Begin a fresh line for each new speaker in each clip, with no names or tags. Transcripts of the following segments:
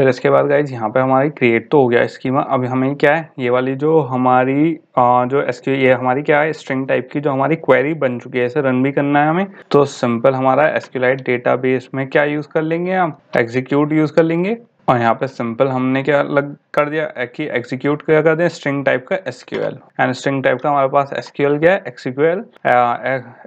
फिर इसके बाद गाइज यहाँ पे हमारी क्रिएट तो हो गया स्कीमा अब हमें क्या है ये वाली जो हमारी आ, जो एस ये हमारी क्या है स्ट्रिंग टाइप की जो हमारी क्वेरी बन चुकी है इसे रन भी करना है हमें तो सिंपल हमारा एसक्यूलाइट डेटाबेस में क्या यूज़ कर लेंगे हम एग्जीक्यूट यूज़ कर लेंगे और यहाँ पे सिंपल हमने क्या लग कर दिया कि एक्सिक्यूट क्या कर दें स्ट्रिंग टाइप का एस एंड स्ट्रिंग टाइप का हमारे पास एस क्या है SQL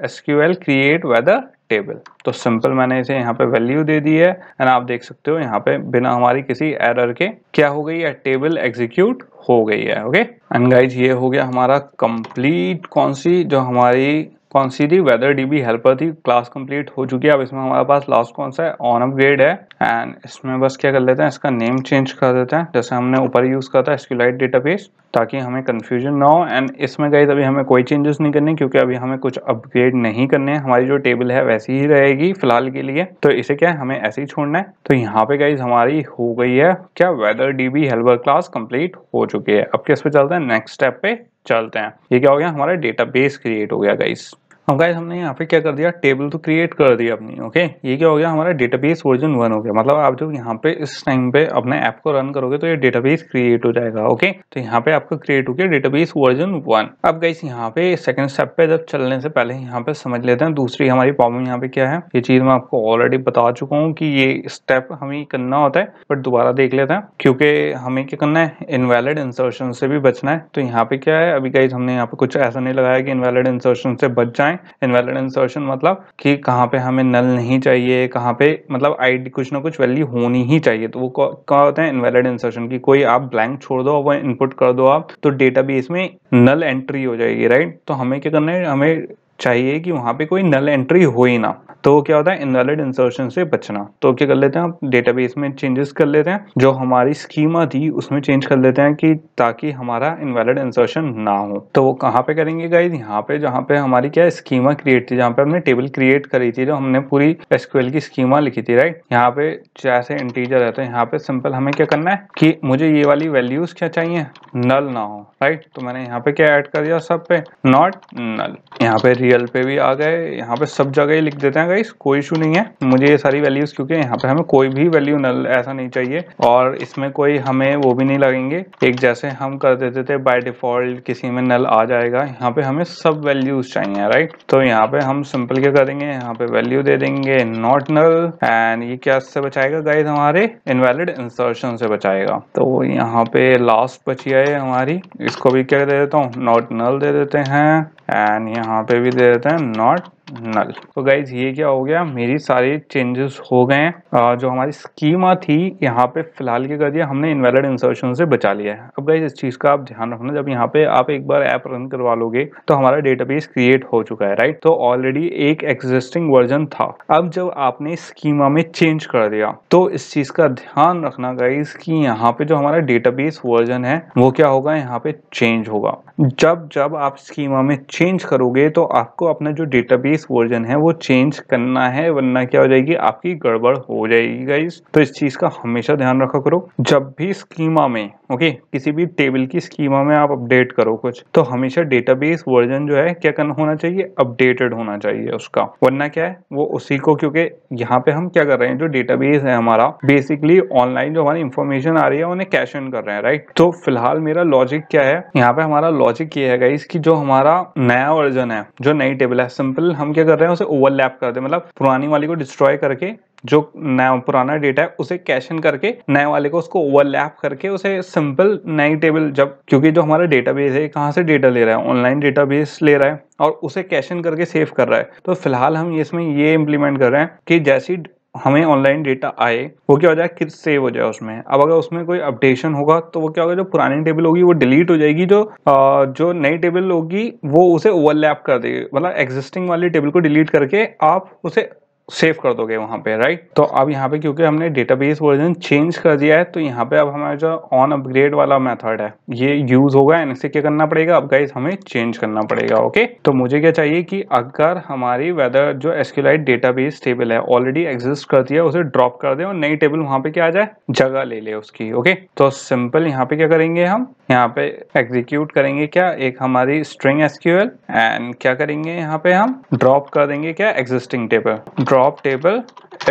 as create weather table तो सिंपल मैंने इसे यहाँ पे वैल्यू दे दी है एंड आप देख सकते हो यहाँ पे बिना हमारी किसी एरर के क्या हो गई है टेबल एग्जीक्यूट हो गई है ओके एंड गाइज ये हो गया हमारा कंप्लीट कौन सी जो हमारी कौन सी थी वेदर डीबी हेल्पर थी क्लास कंप्लीट हो चुकी है अब इसमें हमारे पास लास्ट कौन सा है ऑन अपग्रेड है एंड इसमें बस क्या कर लेते हैं इसका नेम चेंज कर देते हैं जैसे हमने ऊपर यूज़ करा था एसक्यूलाइट डेटाबेस ताकि हमें कन्फ्यूजन ना हो एंड इसमें गई अभी हमें कोई चेंजेस नहीं करने क्योंकि अभी हमें कुछ अपग्रेड नहीं करने हैं हमारी जो टेबल है वैसी ही रहेगी फिलहाल के लिए तो इसे क्या है हमें ऐसे ही छोड़ना है तो यहाँ पे गाइज हमारी हो गई है क्या weather DB helper class complete हो चुकी है अब किस पे चलते हैं नेक्स्ट स्टेप पे चलते हैं ये क्या हो गया हमारा डेटाबेस क्रिएट हो गया गाइस अब गाइज हमने यहाँ पे क्या कर दिया टेबल तो क्रिएट कर दिया अपनी ओके ये क्या हो गया हमारा डेटाबेस वर्जन वन हो गया मतलब आप जब यहाँ पे इस टाइम पे अपने ऐप को रन करोगे तो ये डेटाबेस क्रिएट हो जाएगा ओके तो यहाँ पे आपका क्रिएट हो गया डेटाबेस वर्जन वन अब गाइस यहाँ पे सेकंड स्टेप पे जब चलने से पहले यहाँ पे समझ लेते हैं दूसरी हमारी प्रॉब्लम यहाँ पे क्या है ये चीज मैं आपको ऑलरेडी बता चुका हूँ की ये स्टेप हमें करना होता है बट दोबारा देख लेते हैं क्योंकि हमें क्या करना है इनवेलिड इंसर्शन से भी बचना है तो यहाँ पे क्या है अभी गाइज हमने यहाँ पे कुछ ऐसा नहीं लगाया कि इनवेलिड इंसर्शन से बच जाए है इनवैलिड इंसर्शन मतलब कि कहाँ पे हमें नल नहीं चाहिए कहाँ पे मतलब आईडी कुछ ना कुछ वैल्यू होनी ही चाहिए तो वो क्या होता है इनवैलिड इंसर्शन की कोई आप ब्लैंक छोड़ दो वो इनपुट कर दो आप तो डेटा बेस में नल एंट्री हो जाएगी राइट तो हमें क्या करना है हमें चाहिए कि वहाँ पे कोई नल एंट्री हो ही ना तो क्या होता है इनवैलिड इंसर्शन से बचना तो क्या कर लेते हैं आप डेटाबेस में चेंजेस कर लेते हैं जो हमारी स्कीमा थी उसमें चेंज कर लेते हैं कि ताकि हमारा इनवैलिड इंसर्शन ना हो तो वो कहाँ पे करेंगे गाइज यहाँ पे जहाँ पे हमारी क्या स्कीमा क्रिएट थी जहाँ पे हमने टेबल क्रिएट करी थी जो हमने पूरी एसक्यूएल की स्कीमा लिखी थी राइट यहाँ पे जैसे इंटीजर है तो यहाँ पे सिंपल हमें क्या करना है कि मुझे ये वाली वैल्यूज क्या चाहिए नल ना हो राइट तो मैंने यहाँ पे क्या एड कर दिया सब पे नॉट नल यहाँ पे रियल रियल पे भी आ गए यहाँ पे सब जगह ही लिख देते हैं गाइस कोई इशू नहीं है मुझे ये सारी वैल्यूज क्योंकि यहाँ पे हमें कोई भी वैल्यू नल ऐसा नहीं चाहिए और इसमें कोई हमें वो भी नहीं लगेंगे एक जैसे हम कर देते थे बाय डिफॉल्ट किसी में नल आ जाएगा यहाँ पे हमें सब वैल्यूज चाहिए राइट तो यहाँ पे हम सिंपल क्या करेंगे यहाँ पे वैल्यू दे देंगे नॉट नल एंड ये क्या से बचाएगा गाइज हमारे इनवैलिड इंसर्शन से बचाएगा तो यहाँ पे लास्ट बची है हमारी इसको भी क्या दे देता हूँ नॉट नल दे देते हैं एंड यहाँ पे भी there than not नल तो गाइज ये क्या हो गया मेरी सारे चेंजेस हो गए हैं जो हमारी स्कीमा थी यहाँ पे फिलहाल के कर दिया हमने इनवैलिड इंसर्शन से बचा लिया है अब गाइज इस चीज़ का आप ध्यान रखना जब यहाँ पे आप एक बार ऐप रन करवा लोगे तो हमारा डेटाबेस क्रिएट हो चुका है राइट तो ऑलरेडी एक एग्जिस्टिंग वर्जन था अब जब आपने स्कीमा में चेंज कर दिया तो इस चीज़ का ध्यान रखना गाइज की यहाँ पे जो हमारा डेटाबेस वर्जन है वो क्या होगा यहाँ पे चेंज होगा जब जब आप स्कीमा में चेंज करोगे तो आपको अपना जो डेटाबेस बेस वर्जन है वो चेंज करना है वरना क्या हो जाएगी आपकी गड़बड़ हो जाएगी गाइज तो इस चीज का हमेशा ध्यान रखा करो जब भी स्कीमा में ओके okay, किसी भी टेबल की स्कीमा में आप अपडेट करो कुछ तो हमेशा डेटाबेस वर्जन जो है क्या करना होना चाहिए अपडेटेड होना चाहिए उसका वरना क्या है वो उसी को क्योंकि यहाँ पे हम क्या कर रहे हैं जो डेटाबेस है हमारा बेसिकली ऑनलाइन जो हमारी इन्फॉर्मेशन आ रही है उन्हें कैश इन कर रहे हैं राइट तो फिलहाल मेरा लॉजिक क्या है यहाँ पे हमारा लॉजिक ये है गाइस कि जो हमारा नया वर्जन है जो नई टेबल है सिंपल हम क्या कर रहे हैं उसे ओवरलैप कर दे मतलब पुरानी वाली को डिस्ट्रॉय करके जो नया पुराना डेटा है उसे कैश इन करके नए वाले को उसको ओवरलैप करके उसे सिंपल नई टेबल जब क्योंकि जो हमारा डेटाबेस है कहाँ से डेटा ले रहा है ऑनलाइन डेटाबेस ले रहा है और उसे कैश इन करके सेव कर रहा है तो फिलहाल हम इसमें ये इम्प्लीमेंट कर रहे हैं कि जैसी हमें ऑनलाइन डेटा आए वो क्या हो जाए कि सेव हो जाए उसमें अब अगर उसमें कोई अपडेशन होगा तो वो क्या होगा जो पुरानी टेबल होगी वो डिलीट हो जाएगी जो आ, जो नई टेबल होगी वो उसे ओवरलैप कर देगी मतलब एग्जिस्टिंग वाली टेबल को डिलीट करके आप उसे सेव कर दोगे वहाँ पे राइट तो अब यहाँ पे क्योंकि हमने डेटाबेस वर्जन चेंज कर दिया है तो यहाँ पे अब हमारा जो ऑन अपग्रेड वाला मेथड है ये यूज होगा एंड इसे क्या करना पड़ेगा अब गाइज हमें चेंज करना पड़ेगा ओके तो मुझे क्या चाहिए कि अगर हमारी वेदर जो एसक्यूलाइट डेटाबेस टेबल है ऑलरेडी एग्जिस्ट करती है उसे ड्रॉप कर दे और नई टेबल वहाँ पे क्या आ जाए जगह ले ले उसकी ओके तो सिंपल यहाँ पे क्या करेंगे हम यहाँ पे एग्जीक्यूट करेंगे क्या एक हमारी स्ट्रिंग एसक्यूएल एंड क्या करेंगे यहाँ पे हम ड्रॉप कर देंगे क्या existing table drop table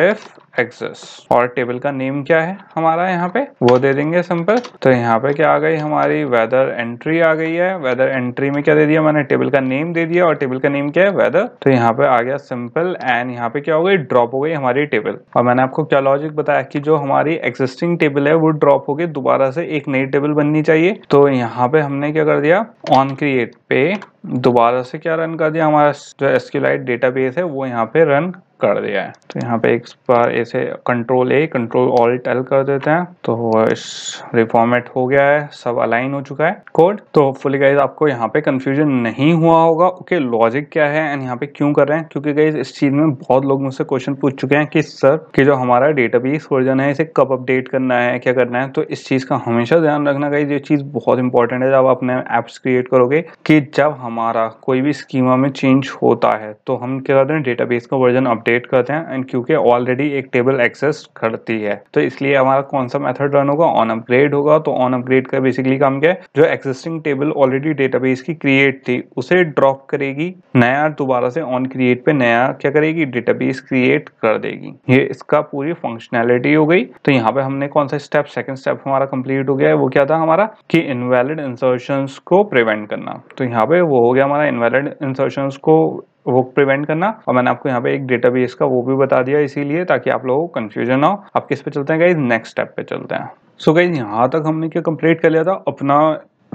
if exists और टेबल का नेम क्या है हमारा यहाँ पे वो दे देंगे सिंपल तो यहाँ पे क्या आ गई हमारी वेदर एंट्री आ गई है वेदर एंट्री में क्या दे दिया मैंने टेबल का नेम दे दिया और टेबल का नेम क्या है वेदर तो यहाँ पे आ गया सिंपल एंड यहाँ पे क्या हो गई ड्रॉप हो गई हमारी टेबल और मैंने आपको क्या लॉजिक बताया कि जो हमारी एग्जिस्टिंग टेबल है वो ड्रॉप हो गई दोबारा से एक नई टेबल बननी चाहिए तो यहाँ पे हमने क्या कर दिया ऑन क्रिएट पे दोबारा से क्या रन कर दिया हमारा जो एस्क्यूलाइट डेटाबेस है वो यहाँ पे रन कर दिया है तो यहाँ पे एक बार ऐसे control A control alt L कर देते हैं तो इस रिफॉर्मेट हो गया है सब अलाइन हो चुका है कोड तो होपफुली गाइज आपको यहाँ पे कंफ्यूजन नहीं हुआ होगा ओके लॉजिक क्या है एंड यहाँ पे क्यों कर रहे हैं क्योंकि गाइज इस चीज में बहुत लोग मुझसे क्वेश्चन पूछ चुके हैं कि सर कि जो हमारा डेटाबेस वर्जन है इसे कब अपडेट करना है क्या करना है तो इस चीज का हमेशा ध्यान रखना गाइज ये चीज बहुत इंपॉर्टेंट है जब आप अपने एप्स क्रिएट करोगे कि जब हमारा कोई भी स्कीमा में चेंज होता है तो हम क्या करते हैं डेटाबेस का वर्जन अपडेट अपडेट करते हैं एंड क्योंकि ऑलरेडी एक टेबल एक्सेस करती है तो इसलिए हमारा कौन सा मेथड रन होगा ऑन अपग्रेड होगा तो ऑन अपग्रेड का बेसिकली काम क्या है जो एक्सिस्टिंग टेबल ऑलरेडी डेटाबेस की क्रिएट थी उसे ड्रॉप करेगी नया दोबारा से ऑन क्रिएट पे नया क्या करेगी डेटाबेस क्रिएट कर देगी ये इसका पूरी फंक्शनैलिटी हो गई तो यहाँ पे हमने कौन सा स्टेप सेकंड स्टेप हमारा कंप्लीट हो गया है वो क्या था हमारा कि इनवैलिड इंसर्शन को प्रिवेंट करना तो यहाँ पे वो हो गया हमारा इनवैलिड इंसर्शन को वो प्रिवेंट करना और मैंने आपको यहाँ पे एक डेटाबेस का वो भी बता दिया इसीलिए ताकि आप लोगों को कंफ्यूजन ना हो आप किस पे चलते हैं गाइज नेक्स्ट स्टेप पे चलते हैं सो गाइज यहाँ तक हमने क्या कंप्लीट कर लिया था अपना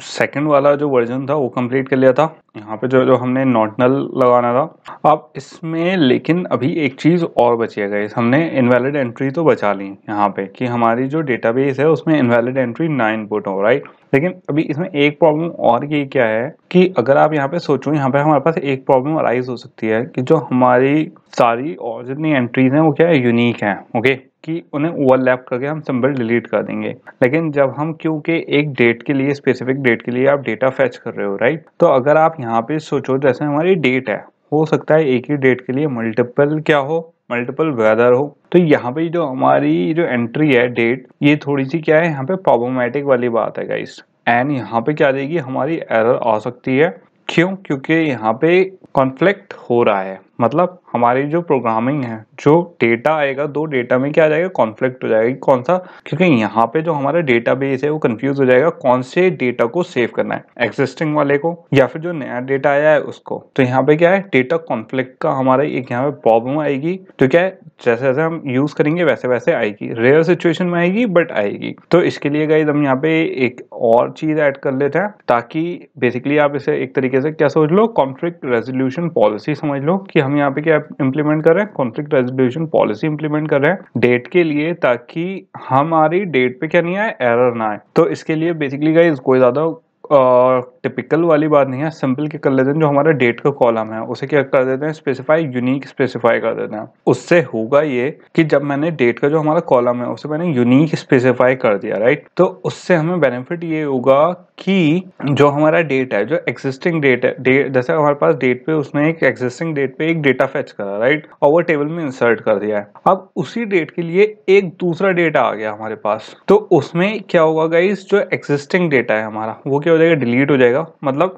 सेकंड वाला जो वर्जन था वो कंप्लीट कर लिया था यहाँ पे जो जो हमने नॉटनल लगाना था अब इसमें लेकिन अभी एक चीज़ और बची है गई हमने इनवैलिड एंट्री तो बचा ली यहाँ पे कि हमारी जो डेटाबेस है उसमें इनवैलिड एंट्री ना इनपुट हो राइट लेकिन अभी इसमें एक प्रॉब्लम और ये क्या है कि अगर आप यहाँ पे सोचो यहाँ पे हमारे पास एक प्रॉब्लम अराइज हो सकती है कि जो हमारी सारी और जितनी एंट्रीज हैं वो क्या है यूनिक हैं ओके कि उन्हें ओवरलैप करके हम सिंबल डिलीट कर देंगे लेकिन जब हम क्योंकि एक डेट के लिए स्पेसिफिक डेट के लिए आप डेटा फैच कर रहे हो राइट तो अगर आप यहाँ पे सोचो जैसे हमारी डेट है हो सकता है एक ही डेट के लिए मल्टीपल क्या हो मल्टीपल वेदर हो तो यहाँ पे जो हमारी जो एंट्री है डेट ये थोड़ी सी क्या है यहाँ पे प्रॉब्लमेटिक वाली बात है गाइस एंड यहाँ पे क्या देगी हमारी एरर आ सकती है क्यों क्योंकि यहाँ पे कॉन्फ्लिक्ट हो रहा है मतलब हमारी जो प्रोग्रामिंग है जो डेटा आएगा दो डेटा में क्या आ जाएगा कॉन्फ्लिक्ट हो जाएगा कौन सा क्योंकि यहाँ पे जो हमारा डेटा बेस है वो कंफ्यूज हो जाएगा कौन से डेटा को सेव करना है एग्जिस्टिंग वाले को या फिर जो नया डेटा आया है उसको तो यहाँ पे क्या है डेटा कॉन्फ्लिक्ट का हमारा एक यहाँ पे प्रॉब्लम आएगी तो क्या है जैसे जैसे हम यूज करेंगे वैसे वैसे आएगी रेयर सिचुएशन में आएगी बट आएगी तो इसके लिए गाइज हम यहाँ पे एक और चीज ऐड कर लेते हैं ताकि बेसिकली आप इसे एक तरीके से क्या सोच लो कॉन्फ्लिक्ट रेजोल्यूशन पॉलिसी समझ लो कि हम यहाँ पे क्या इम्प्लीमेंट कर रहे हैं कॉन्फ्लिक्ट रेजोल्यूशन पॉलिसी इम्प्लीमेंट कर रहे हैं डेट के लिए ताकि हमारी डेट पे क्या नहीं आए एरर ना आए तो इसके लिए बेसिकली कोई ज्यादा टिपिकल वाली बात नहीं है सिंपल के कर लेते हैं जो हमारा डेट का कॉलम है उसे क्या कर देते हैं स्पेसिफाई यूनिक स्पेसिफाई कर देते हैं उससे होगा ये कि जब मैंने डेट का जो हमारा कॉलम है उसे मैंने यूनिक स्पेसिफाई कर दिया राइट तो उससे हमें बेनिफिट ये होगा कि जो हमारा डेट है जो एग्जिस्टिंग डेट है डेट जैसे हमारे पास डेट पे उसने एक एग्जिस्टिंग डेट पे एक डेटा फेच करा राइट और वो टेबल में इंसर्ट कर दिया है अब उसी डेट के लिए एक दूसरा डेटा आ गया हमारे पास तो उसमें क्या होगा गाइज जो एग्जिस्टिंग डेटा है हमारा वो क्या हो जाएगा डिलीट हो जाएगा मतलब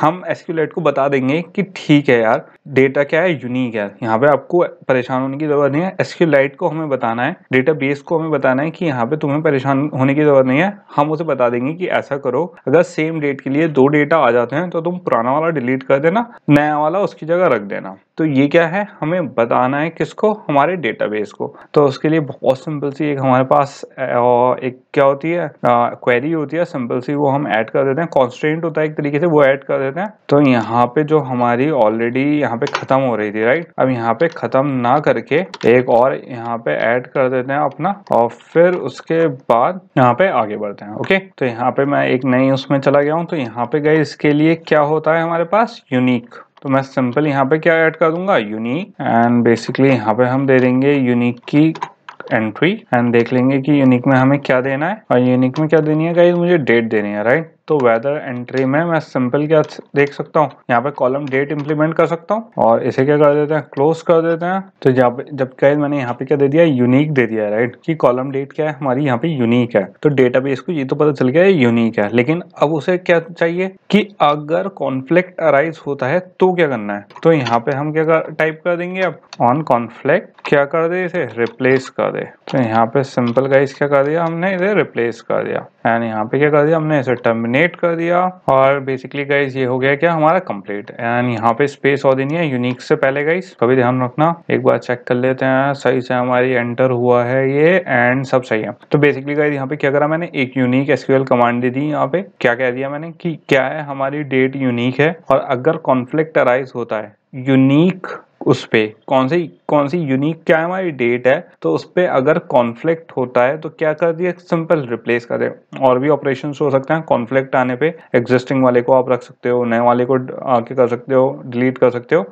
हम एसक्यूलेट को बता देंगे कि ठीक है यार डेटा क्या है यूनिक है यहाँ पे आपको परेशान होने की जरूरत नहीं है एसक्यूलाइट को हमें बताना है डेटा बेस को हमें बताना है कि यहाँ पे तुम्हें परेशान होने की जरूरत नहीं है हम उसे बता देंगे कि ऐसा करो अगर सेम डेट के लिए दो डेटा आ जाते हैं तो तुम पुराना वाला डिलीट कर देना नया वाला उसकी जगह रख देना तो ये क्या है हमें बताना है किसको हमारे डेटाबेस को तो उसके लिए बहुत सिंपल सी एक हमारे पास एक क्या होती है क्वेरी होती है सिंपल सी वो हम ऐड कर देते हैं कॉन्स्टेंट होता है एक तरीके से वो ऐड कर देते हैं तो यहाँ पे जो हमारी ऑलरेडी यहाँ पे खत्म हो रही थी राइट अब यहाँ पे खत्म ना करके एक और यहाँ पे ऐड कर देते हैं अपना और फिर उसके बाद यहाँ पे आगे बढ़ते हैं ओके तो यहाँ पे मैं एक नई उसमें चला गया हूँ तो यहाँ पे गए इसके लिए क्या होता है हमारे पास यूनिक तो मैं सिंपल यहाँ पे क्या ऐड कर दूंगा यूनिक एंड बेसिकली यहाँ पे हम दे देंगे यूनिक की एंट्री एंड देख लेंगे कि यूनिक में हमें क्या देना है और यूनिक में क्या देनी है गाइज मुझे डेट देनी है राइट तो वेदर एंट्री में मैं सिंपल क्या देख सकता हूँ यहाँ पे कॉलम डेट इंप्लीमेंट कर सकता हूँ और इसे क्या कर देते हैं क्लोज कर देते हैं तो यहाँ पे जब कह मैंने यहाँ पे क्या दे दिया यूनिक दे दिया राइट कि कॉलम डेट क्या है हमारी यहाँ पे यूनिक है तो डेटा बेस को ये तो पता चल गया है यूनिक है लेकिन अब उसे क्या चाहिए कि अगर कॉन्फ्लिक्ट अराइज होता है तो क्या करना है तो यहाँ पे हम क्या कर, टाइप कर देंगे अब ऑन कॉन्फ्लिक्ट क्या कर दे इसे रिप्लेस कर दे तो यहाँ पे सिंपल गाइस क्या कर दिया हमने इसे रिप्लेस कर दिया एंड यहाँ पे क्या कर दिया हमने इसे टर्मिनेट कर दिया और बेसिकली गाइज ये हो गया क्या हमारा कंप्लीट एंड यहाँ पे स्पेस और देनी है यूनिक से पहले गाइज कभी ध्यान रखना एक बार चेक कर लेते हैं सही से हमारी एंटर हुआ है ये एंड सब सही है तो बेसिकली गाइज यहाँ पे क्या करा मैंने एक यूनिक एसक्यूएल कमांड दे दी यहाँ पे क्या कह दिया मैंने की क्या है हमारी डेट यूनिक है और अगर कॉन्फ्लिक्ट अराइज होता है यूनिक उस पर कौन सी कौन सी यूनिक क्या हमारी डेट है तो उस पर अगर कॉन्फ्लिक्ट होता है तो क्या कर दिए सिंपल रिप्लेस कर दें और भी ऑपरेशन हो सकते हैं कॉन्फ्लिक्ट आने पे एग्जिस्टिंग वाले को आप रख सकते हो नए वाले को आके कर सकते हो डिलीट कर सकते हो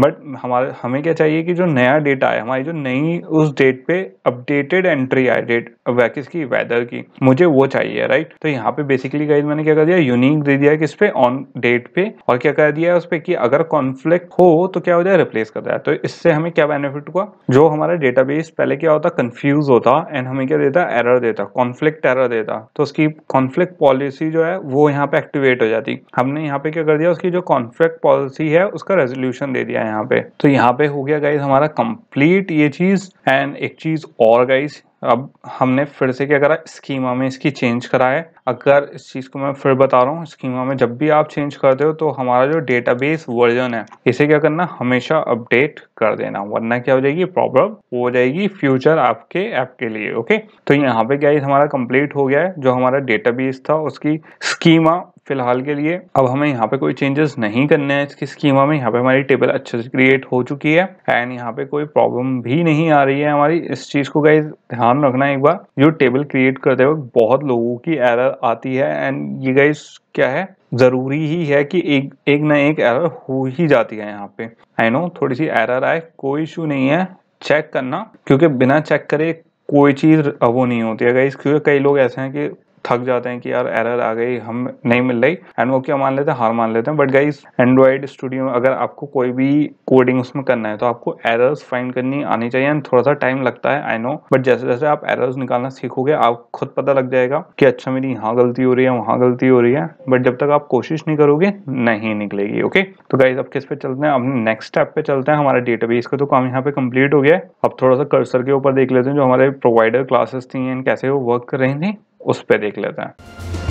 बट हमारे हमें क्या चाहिए कि जो नया डेटा है हमारी जो नई उस डेट पे अपडेटेड एंट्री आए डेट वैकिस की वेदर की मुझे वो चाहिए राइट तो यहाँ पे बेसिकली गाइज मैंने क्या कर दिया यूनिक दे दिया किस पे ऑन डेट पे और क्या कर दिया उस पर कि अगर कॉन्फ्लिक्ट हो तो क्या हो जाए रिप्लेस कर जाए तो इससे हमें क्या बेनिफिट हुआ जो हमारा डेटा पहले क्या होता कंफ्यूज होता एंड हमें क्या देता एरर देता कॉन्फ्लिक्ट एरर देता तो उसकी कॉन्फ्लिक्ट पॉलिसी जो है वो यहाँ पे एक्टिवेट हो जाती हमने यहाँ पे क्या कर दिया उसकी जो कॉन्फ्लिक्ट पॉलिसी है उसका रेजोल्यूशन दे दिया है यहाँ पे तो यहाँ पे हो गया गाइज हमारा कंप्लीट ये चीज एंड एक चीज और गाइज अब हमने फिर से क्या करा स्कीमा में इसकी चेंज करा है अगर इस चीज़ को मैं फिर बता रहा हूँ स्कीमा में जब भी आप चेंज करते हो तो हमारा जो डेटाबेस वर्जन है इसे क्या करना हमेशा अपडेट कर देना वरना क्या हो जाएगी प्रॉब्लम हो जाएगी फ्यूचर आपके ऐप के लिए ओके तो यहाँ पे क्या हमारा कंप्लीट हो गया है जो हमारा डेटाबेस था उसकी स्कीमा फिलहाल के लिए अब हमें यहाँ पे कोई चेंजेस नहीं करने हैं इसकी स्कीमा में यहाँ पे हमारी टेबल अच्छे से क्रिएट हो चुकी है एंड यहाँ पे कोई प्रॉब्लम भी नहीं आ रही है हमारी इस चीज को गाइज ध्यान रखना एक बार जो टेबल क्रिएट करते वक्त बहुत लोगों की एरर आती है एंड ये गाइस क्या है ज़रूरी ही है कि एक एक ना एक एरर हो ही जाती है यहाँ पे आई नो थोड़ी सी एरर आए कोई इशू नहीं है चेक करना क्योंकि बिना चेक करे कोई चीज़ वो नहीं होती है गाइस क्योंकि कई लोग ऐसे हैं कि थक जाते हैं कि यार एरर आ गई हम नहीं मिल रही एंड वो क्या मान लेते हैं हार मान लेते हैं बट गाइज एंड्रॉयड स्टूडियो में अगर आपको कोई भी कोडिंग उसमें करना है तो आपको एरर्स फाइंड करनी आनी चाहिए एंड थोड़ा सा टाइम लगता है आई नो बट जैसे जैसे आप एरर्स निकालना सीखोगे आप खुद पता लग जाएगा कि अच्छा मेरी यहाँ गलती हो रही है वहाँ गलती हो रही है बट जब तक आप कोशिश नहीं करोगे नहीं निकलेगी ओके तो गाइज अब किस पे चलते हैं अपने नेक्स्ट स्टेप पे चलते हैं डेटा बेस का तो काम यहाँ पे कम्प्लीट हो गया है अब थोड़ा सा कर्सर के ऊपर देख लेते हैं जो हमारे प्रोवाइडर क्लासेस थी एंड कैसे वो वर्क कर रही थी उस पर देख लेते हैं